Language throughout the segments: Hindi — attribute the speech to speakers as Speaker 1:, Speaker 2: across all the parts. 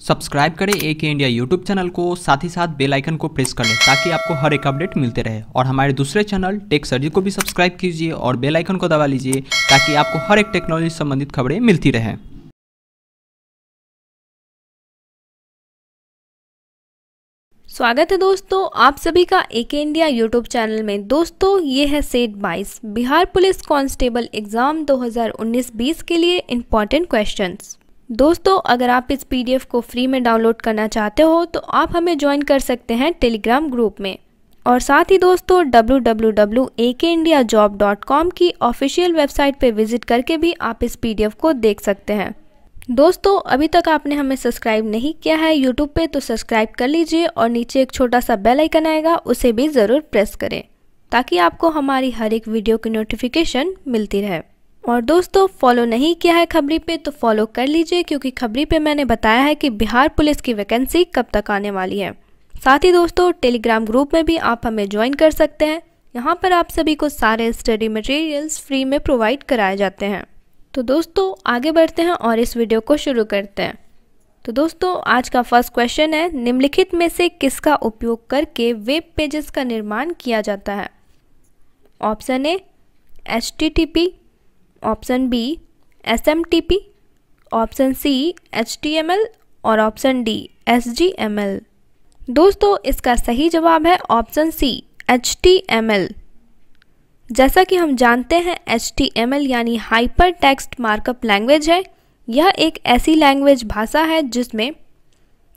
Speaker 1: सब्सक्राइब करें ए के इंडिया यूट्यूब चैनल को साथ ही साथ बेल आइकन को प्रेस कर लें ताकि आपको हर एक अपडेट मिलते रहे और हमारे दूसरे चैनल टेक सर्जी को भी सब्सक्राइब कीजिए और बेल आइकन को दबा लीजिए ताकि आपको हर एक टेक्नोलॉजी संबंधित खबरें मिलती रहे स्वागत है दोस्तों आप सभी का एक इंडिया यूट्यूब चैनल में दोस्तों ये है सेट बाईस बिहार पुलिस कांस्टेबल एग्जाम 2019-20 के लिए इम्पोर्टेंट क्वेश्चंस दोस्तों अगर आप इस पीडीएफ को फ्री में डाउनलोड करना चाहते हो तो आप हमें ज्वाइन कर सकते हैं टेलीग्राम ग्रुप में और साथ ही दोस्तों डब्ल्यू की ऑफिशियल वेबसाइट पर विजिट करके भी आप इस पी को देख सकते हैं दोस्तों अभी तक आपने हमें सब्सक्राइब नहीं किया है यूट्यूब पे तो सब्सक्राइब कर लीजिए और नीचे एक छोटा सा बेल आइकन आएगा उसे भी ज़रूर प्रेस करें ताकि आपको हमारी हर एक वीडियो की नोटिफिकेशन मिलती रहे और दोस्तों फॉलो नहीं किया है खबरी पे तो फॉलो कर लीजिए क्योंकि खबरी पे मैंने बताया है कि बिहार पुलिस की वैकेंसी कब तक आने वाली है साथ ही दोस्तों टेलीग्राम ग्रुप में भी आप हमें ज्वाइन कर सकते हैं यहाँ पर आप सभी को सारे स्टडी मटेरियल्स फ्री में प्रोवाइड कराए जाते हैं तो दोस्तों आगे बढ़ते हैं और इस वीडियो को शुरू करते हैं तो दोस्तों आज का फर्स्ट क्वेश्चन है निम्नलिखित में से किसका उपयोग करके वेब पेजेस का निर्माण किया जाता है option A H T T P option B S M T P option C H T M L और option D S G M L दोस्तों इसका सही जवाब है option C H T M L जैसा कि हम जानते हैं एच टी एम एल यानी हाइपर टेक्स्ट मार्कअप लैंग्वेज है यह एक ऐसी लैंग्वेज भाषा है जिसमें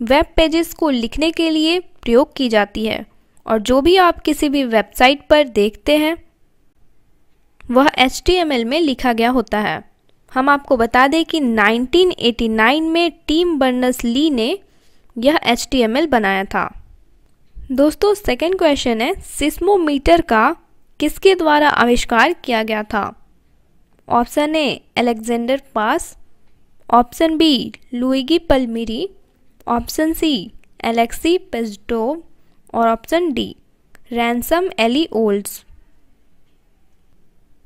Speaker 1: वेब पेजेस को लिखने के लिए प्रयोग की जाती है और जो भी आप किसी भी वेबसाइट पर देखते हैं वह एच में लिखा गया होता है हम आपको बता दें कि 1989 में टीम बर्नर्स ली ने यह एच बनाया था दोस्तों सेकंड क्वेश्चन है सिस्मोमीटर का किसके द्वारा आविष्कार किया गया था option A Alexander Pass option B Luigi Palmieri option C Alexei Pestov और option D Ransom Eli Olds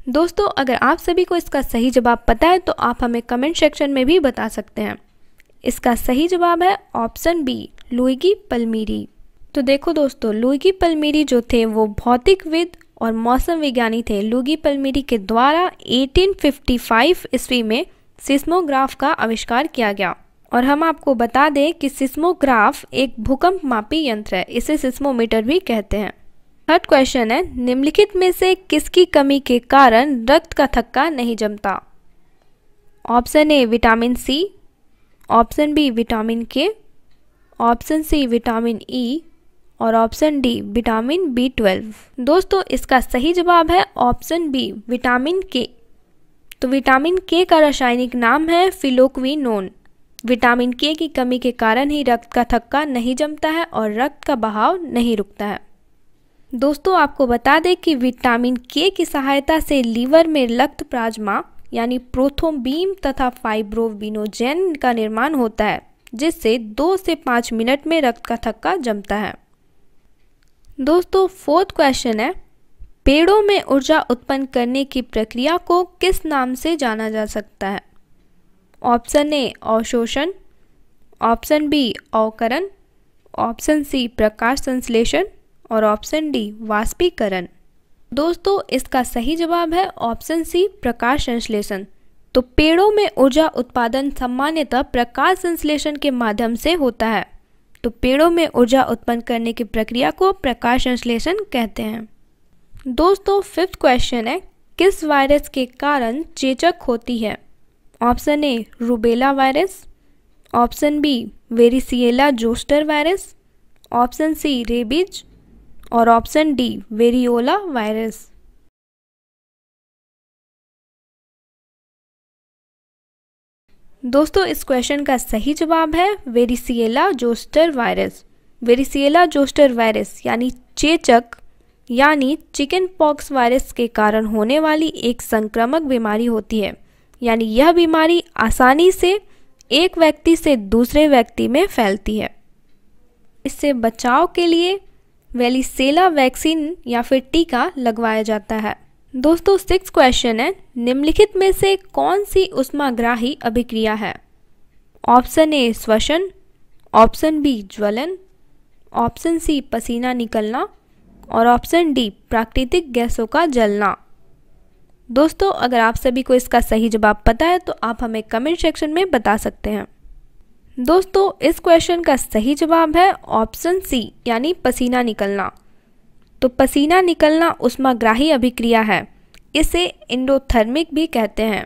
Speaker 1: दोस्तों अगर आप सभी को इसका सही जवाब पता है तो आप हमें कमेंट सेक्शन में भी बता सकते हैं इसका सही जवाब है ऑप्शन बी लुइगी पलमीरी तो देखो दोस्तों लुइगी पलमीरी जो थे वो भौतिकविद और मौसम विज्ञानी थे लुगी पलमीरी के द्वारा 1855 ईस्वी में सिस्मोग्राफ का आविष्कार किया गया और हम आपको बता दें कि सिस्मोग्राफ एक भूकंप मापी यंत्र है इसे सिस्मोमीटर भी कहते हैं थर्ड क्वेश्चन है निम्नलिखित में से किसकी कमी के कारण रक्त का थक्का नहीं जमता option A vitamin C option B vitamin K option C vitamin E और option D vitamin B twelve दोस्तों इसका सही जवाब है ऑप्शन बी विटामिन के तो विटामिन के का रासायनिक नाम है फिलोक्विनोन विटामिन के की कमी के कारण ही रक्त का थक्का नहीं जमता है और रक्त का बहाव नहीं रुकता है दोस्तों आपको बता दें कि विटामिन के की सहायता से लीवर में रक्त प्लाज्मा यानी प्रोथोबीम तथा फाइब्रोबिनोजेन का निर्माण होता है जिससे दो से पाँच मिनट में रक्त का थक्का जमता है दोस्तों फोर्थ क्वेश्चन है पेड़ों में ऊर्जा उत्पन्न करने की प्रक्रिया को किस नाम से जाना जा सकता है ऑप्शन ए अवशोषण ऑप्शन बी अवकरण ऑप्शन सी प्रकाश संश्लेषण और ऑप्शन डी वाष्पीकरण दोस्तों इसका सही जवाब है ऑप्शन सी प्रकाश संश्लेषण तो पेड़ों में ऊर्जा उत्पादन सामान्यतः प्रकाश संश्लेषण के माध्यम से होता है तो पेड़ों में ऊर्जा उत्पन्न करने की प्रक्रिया को प्रकाश संश्लेषण कहते हैं दोस्तों फिफ्थ क्वेश्चन है किस वायरस के कारण चेचक होती है option A rubella virus option B varicella zoster virus option C rabies और ऑप्शन डी वेरियोला वायरस दोस्तों इस क्वेश्चन का सही जवाब है varicella zoster virus varicella zoster virus यानी चेचक यानी चिकन पॉक्स वायरस के कारण होने वाली एक संक्रामक बीमारी होती है यानी यह बीमारी आसानी से एक व्यक्ति से दूसरे व्यक्ति में फैलती है इससे बचाव के लिए वेलीसेला वैक्सीन या फिर टीका लगवाया जाता है दोस्तों सिक्स क्वेश्चन है निम्नलिखित में से कौन सी उष्माग्राही अभिक्रिया है ऑप्शन ए श्वसन ऑप्शन बी ज्वलन ऑप्शन सी पसीना निकलना और ऑप्शन डी प्राकृतिक गैसों का जलना दोस्तों अगर आप सभी को इसका सही जवाब पता है तो आप हमें कमेंट सेक्शन में बता सकते हैं दोस्तों इस क्वेश्चन का सही जवाब है ऑप्शन सी यानी पसीना निकलना तो पसीना निकलना उष्माग्राही अभिक्रिया है इसे इंडोथर्मिक भी कहते हैं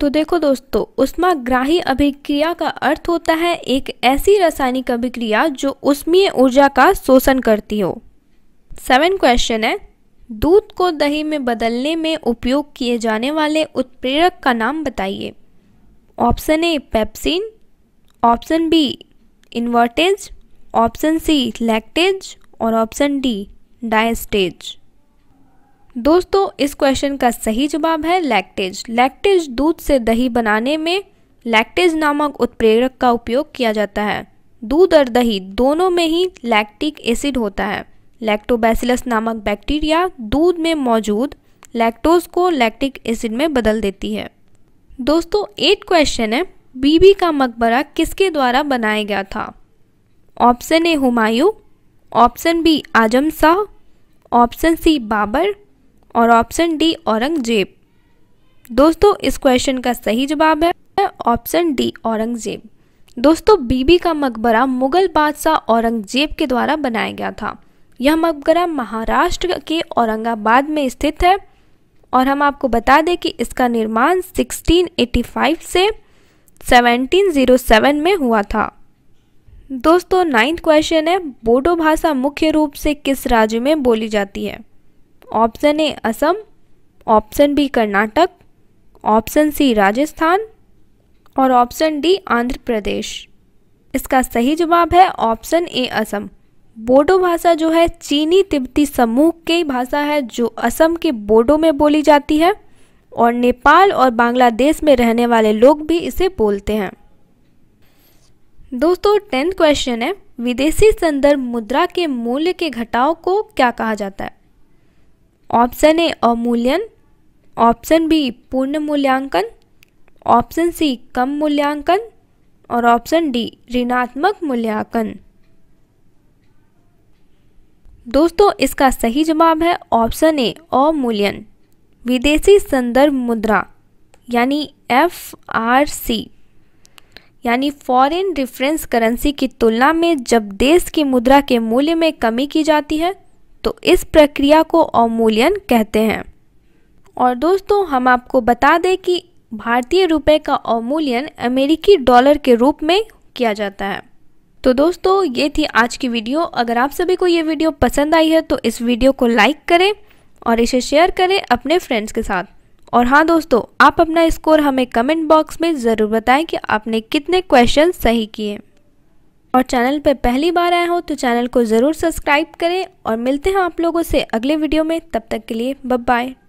Speaker 1: तो देखो दोस्तों उष्माग्राही अभिक्रिया का अर्थ होता है एक ऐसी रासायनिक अभिक्रिया जो उष्मीय ऊर्जा का शोषण करती हो सेवन क्वेश्चन है दूध को दही में बदलने में उपयोग किए जाने वाले उत्प्रेरक का नाम बताइए option A pepsin option B invertase option C lactase और ऑप्शन डी डायस्टेज दोस्तों इस क्वेश्चन का सही जवाब है लैक्टेज लैक्टेज दूध से दही बनाने में लैक्टेज नामक उत्प्रेरक का उपयोग किया जाता है दूध और दही दोनों में ही लैक्टिक एसिड होता है लैक्टोबैसिलस नामक बैक्टीरिया दूध में मौजूद लैक्टोज को लैक्टिक एसिड में बदल देती है दोस्तों एट क्वेश्चन है बीबी का मकबरा किसके द्वारा बनाया गया था option A Humayun option B Azam Shah option C Babur और ऑप्शन डी औरंगजेब दोस्तों इस क्वेश्चन का सही जवाब है ऑप्शन डी औरंगजेब दोस्तों बीबी का मकबरा मुगल बादशाह औरंगजेब के द्वारा बनाया गया था यह मकबरा महाराष्ट्र के औरंगाबाद में स्थित है और हम आपको बता दें कि इसका निर्माण 1685 से 1707 में हुआ था दोस्तों नाइन्थ क्वेश्चन है बोडो भाषा मुख्य रूप से किस राज्य में बोली जाती है option A Assam option B Karnataka option C Rajasthan और ऑप्शन डी आंध्र प्रदेश इसका सही जवाब है ऑप्शन ए असम बोडो भाषा जो है चीनी तिब्बती समूह की भाषा है जो असम के बोडो में बोली जाती है और नेपाल और बांग्लादेश में रहने वाले लोग भी इसे बोलते हैं दोस्तों टेंथ क्वेश्चन है विदेशी संदर्भ मुद्रा के मूल्य के घटाव को क्या कहा जाता है ऑप्शन ए अमूल्यन ऑप्शन बी पूर्ण मूल्यांकन ऑप्शन सी कम मूल्यांकन और ऑप्शन डी ऋणात्मक मूल्यांकन दोस्तों इसका सही जवाब है ऑप्शन ए अमूल्यन विदेशी संदर्भ मुद्रा यानी एफ आर सी यानी फॉरेन रिफरेंस करेंसी की तुलना में जब देश की मुद्रा के मूल्य में कमी की जाती है तो इस प्रक्रिया को अवमूल्यन कहते हैं और दोस्तों हम आपको बता दें कि भारतीय रुपए का अवमूल्यन अमेरिकी डॉलर के रूप में किया जाता है तो दोस्तों ये थी आज की वीडियो अगर आप सभी को ये वीडियो पसंद आई है तो इस वीडियो को लाइक करें और इसे शेयर करें अपने फ्रेंड्स के साथ और हाँ दोस्तों आप अपना स्कोर हमें कमेंट बॉक्स में ज़रूर बताएं कि आपने कितने क्वेश्चन सही किए और चैनल पर पहली बार आए हो तो चैनल को ज़रूर सब्सक्राइब करें और मिलते हैं आप लोगों से अगले वीडियो में तब तक के लिए बाय